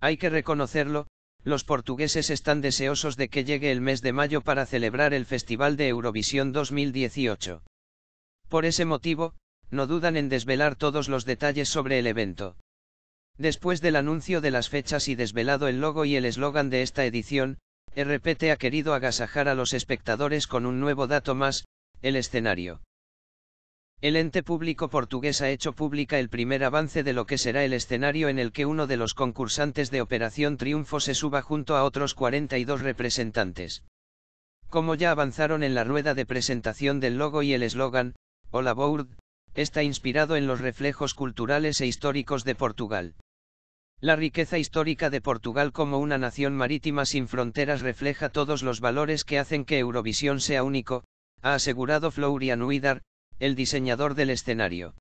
Hay que reconocerlo, los portugueses están deseosos de que llegue el mes de mayo para celebrar el Festival de Eurovisión 2018. Por ese motivo, no dudan en desvelar todos los detalles sobre el evento. Después del anuncio de las fechas y desvelado el logo y el eslogan de esta edición, RPT ha querido agasajar a los espectadores con un nuevo dato más, el escenario. El ente público portugués ha hecho pública el primer avance de lo que será el escenario en el que uno de los concursantes de Operación Triunfo se suba junto a otros 42 representantes. Como ya avanzaron en la rueda de presentación del logo y el eslogan, Hola Bourd, está inspirado en los reflejos culturales e históricos de Portugal. La riqueza histórica de Portugal como una nación marítima sin fronteras refleja todos los valores que hacen que Eurovisión sea único, ha asegurado Florian Huidar, el diseñador del escenario.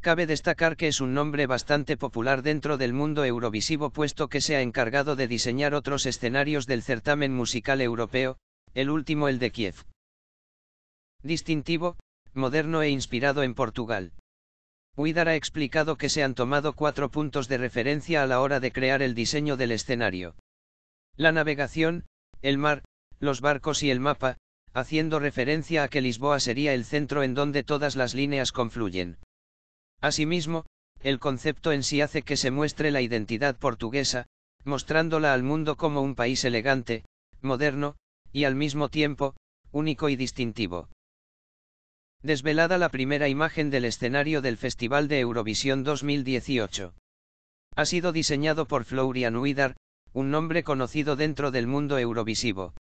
Cabe destacar que es un nombre bastante popular dentro del mundo eurovisivo puesto que se ha encargado de diseñar otros escenarios del certamen musical europeo, el último el de Kiev. Distintivo, moderno e inspirado en Portugal. Huidar ha explicado que se han tomado cuatro puntos de referencia a la hora de crear el diseño del escenario. La navegación, el mar, los barcos y el mapa, haciendo referencia a que Lisboa sería el centro en donde todas las líneas confluyen. Asimismo, el concepto en sí hace que se muestre la identidad portuguesa, mostrándola al mundo como un país elegante, moderno, y al mismo tiempo, único y distintivo. Desvelada la primera imagen del escenario del Festival de Eurovisión 2018. Ha sido diseñado por Florian Huidar, un nombre conocido dentro del mundo eurovisivo.